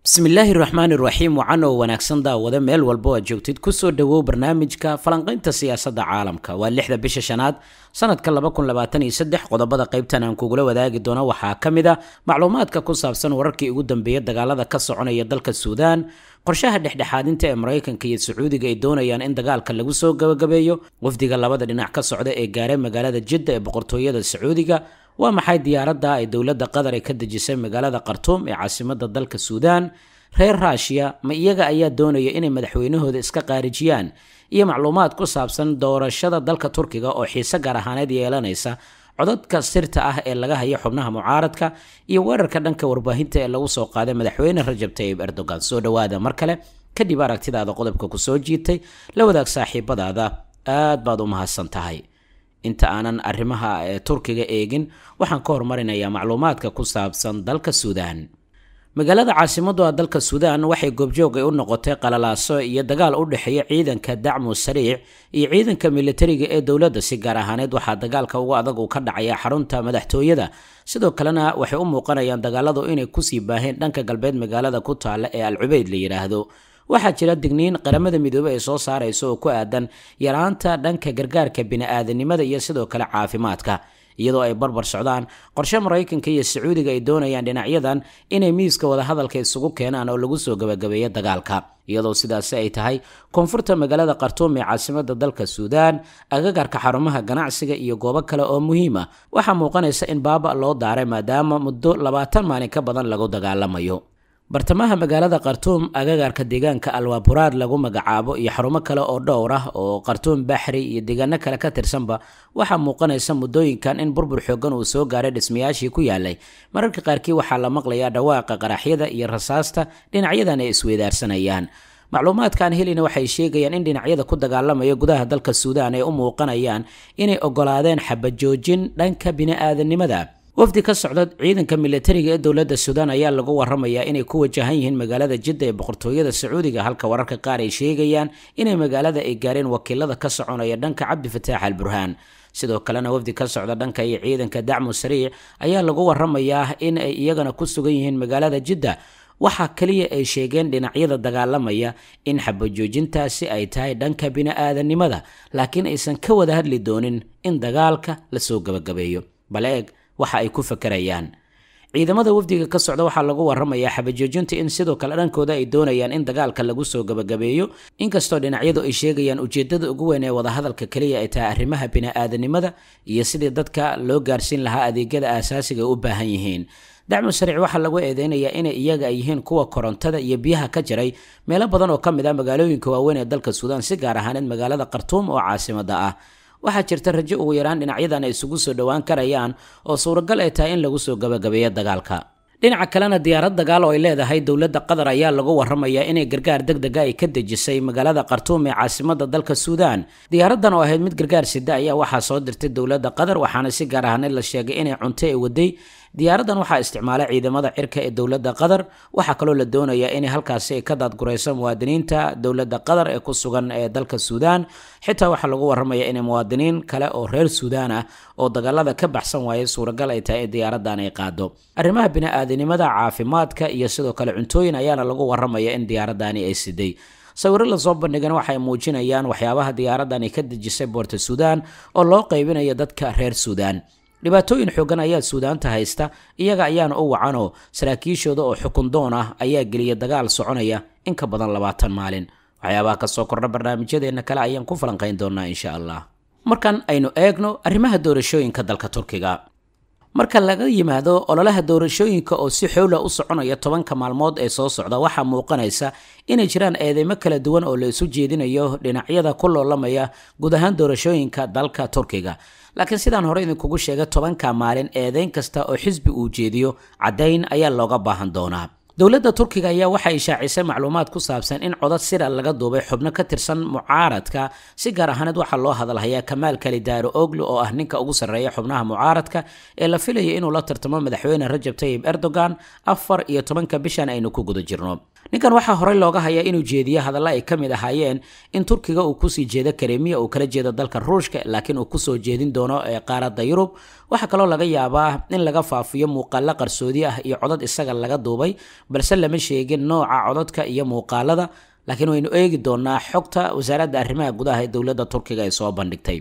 bismillaahi raxmaan iraxiim wacan oo wanaagsan daawada meel walbo oad joogtid ku soo dhowow barnaamijka falanqaynta siyaasadda caalamka waa lixda bisha shanaad sanadka qodobada qaybtan aan kugula wadaagi doono waxaa ka mid a ah macluumaadka ku saabsan wararkii ugu dambeeyey dagaalada ka soconaya dalka suudaan qorshaha dhexdhexaadinta ee maraykanka iyo sacuudiga ay doonayaan in dagaalka lagu soo gabagabeeyo wafdiga labada dhinac ka socda ee gaaray magaalada jidda ee boqortooyada sacuudiga waa maxay diyaaradda ay dowladda qatar ee ka dejisay magaalada khartuum ee caasimadda dalka suudaan reer raashiya ma iyaga ayaa doonaya inay madaxweynahooda iska qaarijiyaan iyo macluumaad ku saabsan doorashada dalka turkiga oo xiise gaar ahaaneed yeelanaysa codadka sirta ah ee laga hayo xubnaha mucaaradka iyo weerarka dhanka warbaahinta ee lagu soo qaaday madaxweyne rajab tayib erdogan soo dhawaada mar kale kadib aragtidaada qodobka ku soo jiitay la wadaag saaxiibadaada aad baad u mahadsan tahay inta aanan arrimaha ee eh, turkiga eegin waxaan ka hormarinayaa macluumaadka ku saabsan dalka suudaan magaalada caasimadu caasimadooda dalka suudaan waxay goobjoog ay u noqotay qalalaaso iyo dagaal u dhexeeya ciidanka dacmu sariic iyo ciidanka milatariga ee dowladda si gaar ahaaneed waxaa dagaalka ugu adag uu ka dhacaya xarunta madaxtooyada sidoo kalena waxay u muuqanayaan dagaaladu inay kusii baaheen dhanka galbeed magaalada ku taalla ee alcubeyd la yidhaahdo waxaa jira digniin qaramada midoobe ay soo saarayso oo ku aadan yaraanta dhanka gargaarka bini-aadanimada iyo sidoo kale caafimaadka iyadoo ay barbar socdaan qorshe maraykanka iyo sacuudiga ay doonayaan dhinacyadan inay miiska wadahadalka isugu keenaan oo lagu soo gabagabeeyo dagaalka iyadoo sidaasi ay tahay koonfurta magaalada khartuum ee caasimada dalka suudaan agagaarka xarumaha ganacsiga iyo goobo kale oo muhiima ah, waxaa muuqanaysa in baaba loo daaray maadaama muddo labaatan maalin ka badan lagu dagaalamayo bartamaha magaalada khartuum agagaarka deegaanka alwaaburaad lagu magacaabo iyo xarumo kale oo dhowr ah oo khartuum baxri iyo deegaano kale ka tirsanba waxaa muuqanaysa muddooyinkan in burbur xooggan uu soo gaaray dhismayaashii ku yaalay mararka qaarkii waxaa la maqlayaa dhawaaqa qaraxyada iyo rasaasta dhinacyadan ay isweydaarsanayaan macluumaadka helina waxay sheegayaan in dhinacyada ku dagaalamaya gudaha dalka suudaan ay u muuqanayaan inay ogolaadeen xabajoojin dhanka bini-aadanimada wafdi ka socda ciidanka milatariga ee dowladda suudaan ayaa lagu waramayaa inay ku wajahan yihiin magaalada jidda ee boqortooyada sacuudiga halka wararka qaar ay sheegayaan inay magaalada ay gaareen wakiilada ka soconaya dhanka cabdifataax al burhaan sidoo kalena wafdi ka socda dhanka iyo ciidanka dacmu sariic ayaa lagu waramayaa in ay iyagana ku sugan yihiin magaalada jidda waxaa kaliya ay sheegeen dhinacyada dagaalamaya in xabajoojintaasi ay tahay dhanka bini-aadanimada laakiin aysan ka wada hadli doonin in dagaalka lasoo gabagabeeyo bal eeg waxa ay ku fakarayaan ciidamada wafdiga ka socda waxaa lagu warramayaa xabajoojinta in sidoo kale dhankooda ay doonayaan in dagaalka lagu soo gabagabeeyo inkastoo dhinacyadu ay sheegayaan ujeeddada ugu weyn ee wadahadalka keliya ay tahay arrimaha bini-aadanimada iyo sidii dadka loo gaarsiin lahaa adeegyada aasaasiga u baahan yihiin dacmu sariic waxaa lagu eedeynayaa inay iyaga ay yihiin kuwa korontada iyo biyaha ka jiray meelo badan oo ka mid ah magaalooyinka waaweyn ee dalka suudaan si gaar ahaaneed magaalada khartuum oo caasimada ah waxaa jirta rajo ugu yaraan dhinacyadan ay isugu soo dhowaan karayaan oo suuragal ay tahay in lagu soo gabagabeeyo dagaalka dhinaca kalena diyaarad dagaal oo ay leedahay dowladda qatar ayaa lagu warramayaa inay gargaar deg dega ah ay ka dejisay magaalada khartuum ee caasimadda dalka suudaan diyaaraddan oo ahayd mid gargaar sida ayaa waxaa soo dirtay dowladda qatar waxaana si gaar ahna la sheegay inay cunto ay waday diyaaraddan waxaa isticmaala ciidamada cirka ee dowladda qatar waxaa kaloo la doonayaa inay halkaasi ay ka daadgurayso muwaadiniinta dowladda qatar ee ku sugan ee dalka suudaan xitaa waxaa lagu waramaya inay muwaadiniin kale oo reer suudaan ah oo dagaalada ka baxsan waaya suuragal ay tahay in diyaaraddan ay qaado arrimaha bini caafimaadka iyo sidoo kale cuntooyin ayaana lagu waramaya in diyaaraddaani ay siday sawiro lasoo bandhigan waxay muujinayaan waxyaabaha diyaaradani ka dejisay boorta suudaan oo loo qaybinayo dadka reer suudaan dhibaatooyin xooggan ayaa suudaanta haysta iyaga ayaana u wacanoo saraakiishooda oo xukundoon ah ayaa geliya dagaal soconaya in ka badan labaatan maalin waxyaabaha ka soo kordha barnaamijyadeenna kale ayaan ku falanqayn doonaa insha allah markan aynu eegno arrimaha doorashooyinka dalka turkiga marka laga yimaado ololaha doorashooyinka oo si xowla u soconaya tobanka maalmood ee soo socda waxaa muuqanaysa inay jiraan eedeymo kala duwan oo la isu jeedinayo dhinacyada ku loolamaya guud ahaan doorashooyinka dalka turkiga laakiin sidaan hore idinkugu sheegay tobanka maalin eedeyn kasta oo xisbi uu jeediyo caddayn ayaa looga baahan doonaa dowladda turkiga ayaa waxay shaacisay macluumaad ku saabsan in codad sira laga duubay xubno ka tirsan mucaaradka si gaar ahaaneed waxaa loo hadalhayaa kamaal kali daaro oglu oo ah ninka ugu sarreeya xubnaha mucaaradka ee la filaya inuu la tartamo madaxweyne rajab tayib erdogan afar iyo tobanka bishan aynu ku guda jirno ninkan waxaa horey looga hayaa inuu jeediyo hadallo ay ka mid ahaayeen in turkiga uu kusii jeedo karemiya uu kala jeedo dalka ruushka laakiin uu kusoo jeedin doono ee eh, qaaradda yurub waxaa kaloo laga yaabaa in laga faafiyo muuqaallo qarsoodi ah iyo codad isaga laga duubay balse lama sheegin nooca codadka iyo muuqaalada laakiin waynu eegi doonaa xogta wasaaradda arrimaha gudaha ee dowladda turkiga ay soo bandhigtay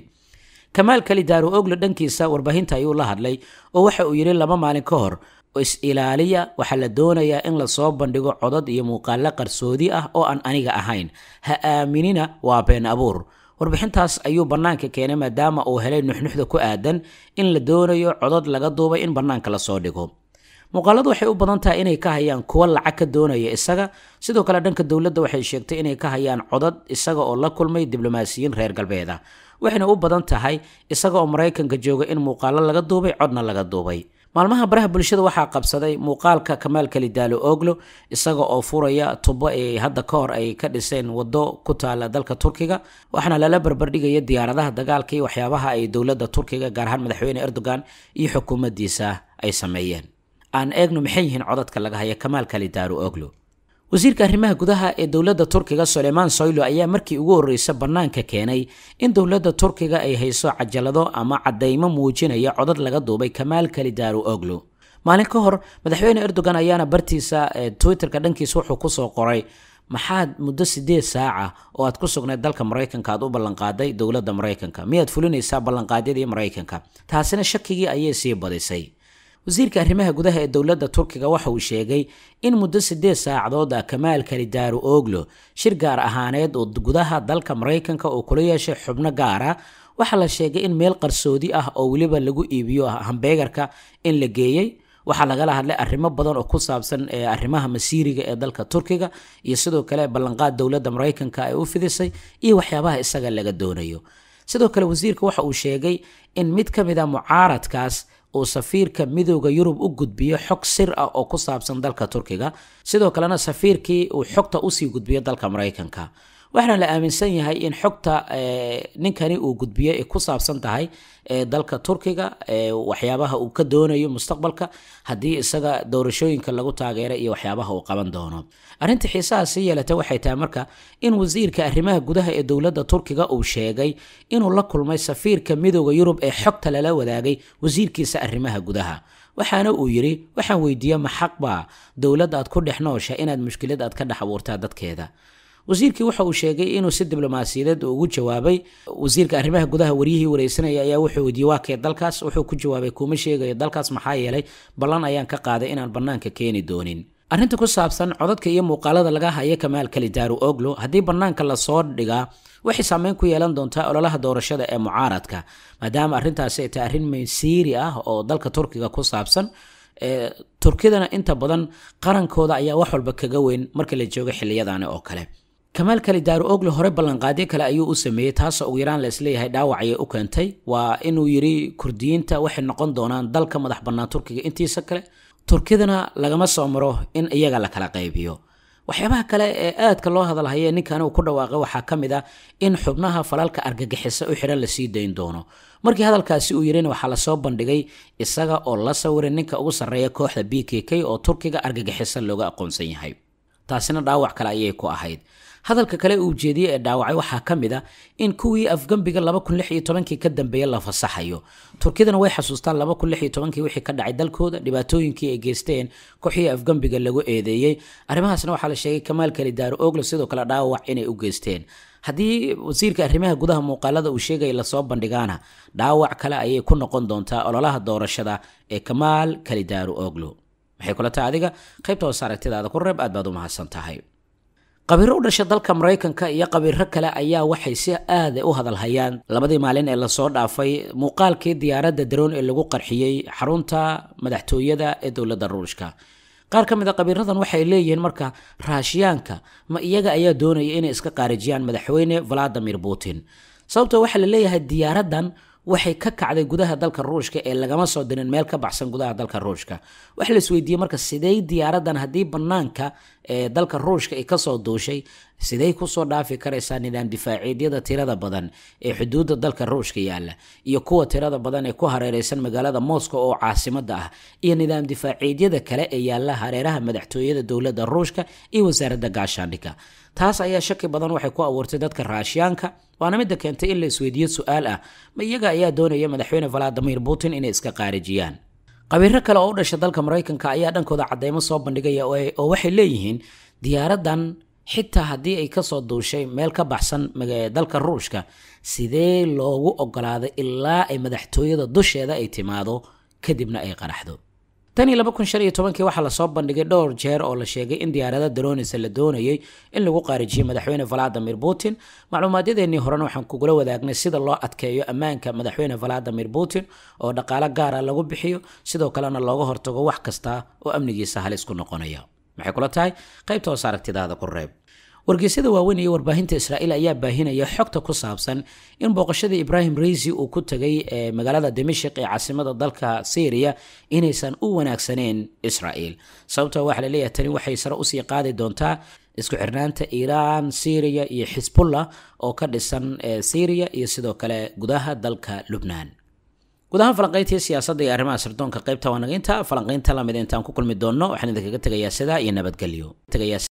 kamaal kali daaru ogle dhankiisa warbaahinta ayuu la hadlay oo waxa uu yidhi laba maalin ka hor is-ilaaliya waxaa la doonayaa in lasoo bandhigo codad iyo muuqaallo qarsoodi ah oo aan aniga ahayn ha aaminina waa been abuur warbixintaas ayuu bannaanka keenay maadaama uu helay nuxnuxda ku aadan in la doonayo codad laga duubay in bannaanka lasoo dhigo muuqaaladu waxay u badan tahay inay ka hayaan kuwo lacag ka doonaya isaga sidoo kale dhanka dowladda waxay sheegtay inay ka hayaan codad isaga oo la kulmay diblomaasiyiin reer galbeed ah waxayna u badan tahay isaga oo maraykanka jooga in muuqaallo laga duubay codna laga duubay maalmaha baraha bulshada waxaa qabsaday muuqaalka kamaal keli oglo isaga oo furaya tubo ee hadda ka hor ay ka dhiseen waddo ku taala dalka turkiga waxaana lala barbardhigaya diyaaradaha dagaalka iyo waxyaabaha ay dowladda turkiga gaar ahaan madaxweyne erdogan iyo xukuumaddiisa ay sameeyeen aan eegno maxay yihiin codadka laga haya kamaal keli oglo wasiirka arrimaha gudaha ee dowladda turkiga suleymaan soylo ayaa markii ugu horreysa bannaanka keenay in dowladda turkiga ay hayso cajalado ama caddaymo muujinaya codad laga duubay kamaal kalidaaru oglu maalin ka hor madaxweyne erdogan ayaana bartiisa ee twitterka dhankiisa wuxuu kusoo qoray maxaad muddo siddeed saaca oo aad ku sugnayd dalka maraykanka aad u ballanqaaday dowladda maraykanka miyaad fulinaysaa ballanqaadyadii maraykanka taasina shakigii ayay sii badisay wasiirka arrimaha gudaha ee dowladda turkiga waxa uu sheegay in muddo siddeed saacadood ah kamaal kalidaaru oglo shir gaar ahaaneed oo gudaha dalka maraykanka oo kula yeeshay xubno gaara ah, waxaa la sheegay in meel qarsoodi ah oo weliba lagu iibiyo hambeegarka in la geeyey waxaa lagala hadlay arrimo badan oo ku saabsan eh, arrimaha masiiriga ee dalka turkiga iyo sidoo kale ballanqaad dowladda maraykanka ay u fidisay iyo waxyaabaha isaga laga doonayo sidoo kale wasiirka waxa uu sheegay in mid ka mid a ah mucaaradkaas uu safiirka midooda yurub u gudbiyo xog sir ah oo ku saabsan dalka turkiga sidoo kalena safiirkii uu xogta usii gudbiyo dalka maraykanka waxaana la aaminsan yahay in xogta eh, ninkani uu gudbiyo ay ku saabsan tahay eh, dalka turkiga eh, waxyaabaha uu ka doonayo mustaqbalka haddii isaga doorashooyinka lagu taageera iyo waxyaabaha uu qaban doono arrinta xiisaha sii yeelata waxay tahay marka in wasiirka arrimaha gudaha ee dowladda turkiga uu sheegay inuu la kulmay safiirka midooda yurub ee xogta lala wadaagay wasiirkiisa arrimaha gudaha waxaana uu yidhi waxaan weydiiye ma xaqbaa dowladda aad ku dhex noosha inaad mushkilad aad ka dhex abuurtaa dadkeeda wasiirkii waxa uu sheegay inuu si diblomaasiyadeed ugu jawaabay wasiirka arrimaha gudaha wariyihii wareysanaya ayaa wuxuu weydiiyey waakee dalkaas wuxuu ku jawaabay kuma sheegayo dalkaas maxaa yeelay ballan ayaan ka qaaday inaan bannaanka keeni doonin arrinta ku saabsan codadka iyo muuqaalada laga haya kamaal kalidaaru oglo haddii bannaanka lasoo dhigaa waxay saameyn ku yeelan doontaa ololaha doorashada ee mucaaradka maadaama arrintaasi ay tahay arrin maysiiri ah oo dalka turkiga ku saabsan turkidana inta badan qarankooda ayaa wax walba kaga weyn marka la joogo xiliyadaani oo kale kamaal kali daaro ogle hore ballanqaadyo kale ayuu u sameeyey taasoo ugu yaraan la isleeyahay u keentay waa inuu yidhi kurdiyiinta waxay noqon doonaan dalka madax bannaan turkiga intiisa kale turkidana lagama soo maro in iyaga la kala qaybiyo waxyaabaha kale ee aadka loo hadalhayee ninkan uu ku dhawaaqay waxaa ka mid ah in xubnaha falalka argagixisa u xidhan lasii dayn doono markii hadalkaasi uu yirina waxaa lasoo bandhigay isaga oo la sawiray ninka ugu sarreeya kooxda b k k oo turkiga argagixisa looga aqoonsan yahay taasina dhaawac kale ayay ku ahayd hadalka kale uu jeediyey ee dhaawacay waxaa ka mid a ah in kuwii afgembiga ka dambeeya la fasaxayo turkidana way xasuustaan wixii ka dhacay dalkooda dhibaatooyinkii ay geysteen kooxihii afgembiga lagu eedeeyey arrimahaasna waxaa la sheegay kamaal kali daaro sidoo kale dhaawac inay u geysteen haddii wasiirka arrimaha gudaha muuqaalada uu sheegaya lasoo bandhigaana dhaawac kale ayay ku noqon doontaa ololaha doorashada ee kamaal kali oglo maxay kula tahay adiga qaybta hoose aragtidaada ku reeb aad baad u mahadsan tahay qabiiro u dhasha dalka maraykanka iyo qabiiro kale ayaa waxay si aada u hadalhayaan labadii maalin ee lasoo dhaafay muuqaalkii diyaaradda daroon ee lagu qarxiyey xarunta madaxtooyada ee dowladda ruushka qaar ka mid a ah qabiiradan waxay leeyihiin marka raashiyaanka ma iyaga ayaa doonaya inay iska qaarijiyaan madaxweyne valadimir putin sababtoo waxaa la leeyahay waxay ka kacday gudaha dalka ruushka ee lagama soo dirin meel ka baxsan gudaha dalka ruushka waxa la isweydiiyey marka sidee diyaaradan haddii bannaanka ee dalka ruushka ay kasoo duushay siday kusoo dhaafi karaysaa nidaam difaaciidyada tirada badan ee xuduudda dalka ruushka yaalla iyo kuwa tirada badan ee ku hareereysan magaalada moscow oo caasimada ah iyo nidaam difaaciidyada kale ee yaalla hareeraha madaxtooyada dowladda ruushka iyo wasaaradda gaashaandhigga taas ayaa shaki badan waxay ku abuurtay dadka raashiyaanka waana midda keentay in la isweydiiyo su-aal ah ma iyaga ayaa doonaya madaxweyne valadimir putin inay iska qaarijiyaan qabiiro kale oo u dhasha dalka maraykanka ayaa dhankooda cadeymo soo bandhigaya oo waxay leeyihiin diyaaraddan xitaa haddii ay ka soo duushay meel ka baxsan dalka ruushka sidee loogu ogolaaday ilaa ay madaxtooyada dusheeda ay timaado kadibna ay qaraxdo tan iyo laba kun shan iyo tobankii waxaa lasoo bandhigay dhowr jeer oo la sheegay in diyaarada daroonisa la doonayay in lagu qaarijiyo madaxweyne valadimir putin macluumaadyadeenii horen waxaan kugula wadaagnay sida loo adkeeyo ammaanka madaxweyne valadimir putin oo dhaqaalo gaara ah lagu bixiyo sidoo kalena looga hortago wax kasta oo amnigiisa halis ku noqonaya maxay kula tahay qaybta hoos aragtidaada ku reeb wargeysyada waaweyn iyo warbaahinta israa'iil ayaa baahinaya xogta ku saabsan in booqashada ibrahim reysi uu ku tegay ee magaalada dimashik ee caasimada dalka syriya inaysan u wanaagsaneyn israa'iil sababta waxaa laleeyahay tani waxay sare usii qaadi doontaa isku xirnaanta iiraan syriya iyo xisbullah oo ka dhisan syriya iyo sidoo kale gudaha dalka lubnaan gudahaan falanqaynta siyaasadda iyo arrimaha sirdoonka qaybta waa naga falanqaynta lamid intaan ku kulmi doonno waxaan idinkaga tegayaa sidaa iyo nabadgelyo